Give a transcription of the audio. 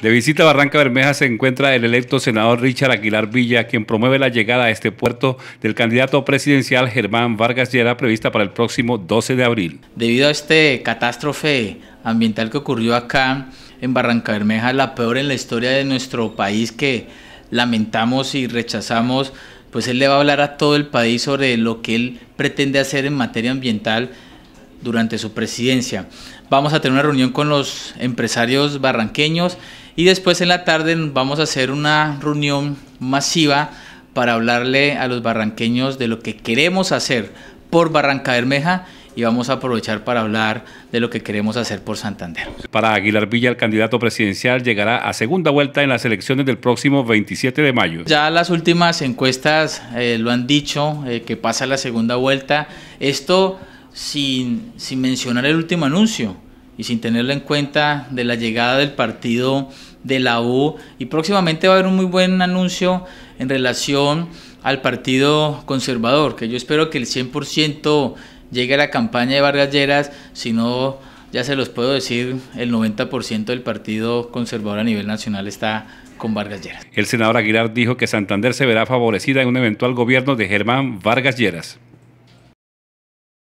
De visita a Barranca Bermeja se encuentra el electo senador Richard Aguilar Villa, quien promueve la llegada a este puerto del candidato presidencial Germán Vargas Llera prevista para el próximo 12 de abril. Debido a este catástrofe ambiental que ocurrió acá en Barranca Bermeja, la peor en la historia de nuestro país que lamentamos y rechazamos, pues él le va a hablar a todo el país sobre lo que él pretende hacer en materia ambiental durante su presidencia. Vamos a tener una reunión con los empresarios barranqueños y después en la tarde vamos a hacer una reunión masiva para hablarle a los barranqueños de lo que queremos hacer por Barranca Bermeja y vamos a aprovechar para hablar de lo que queremos hacer por Santander. Para Aguilar Villa, el candidato presidencial llegará a segunda vuelta en las elecciones del próximo 27 de mayo. Ya las últimas encuestas eh, lo han dicho, eh, que pasa la segunda vuelta. Esto sin, sin mencionar el último anuncio y sin tenerlo en cuenta de la llegada del partido de la U. Y próximamente va a haber un muy buen anuncio en relación al Partido Conservador, que yo espero que el 100% llegue a la campaña de Vargas Lleras, si no, ya se los puedo decir, el 90% del Partido Conservador a nivel nacional está con Vargas Lleras. El senador Aguilar dijo que Santander se verá favorecida en un eventual gobierno de Germán Vargas Lleras.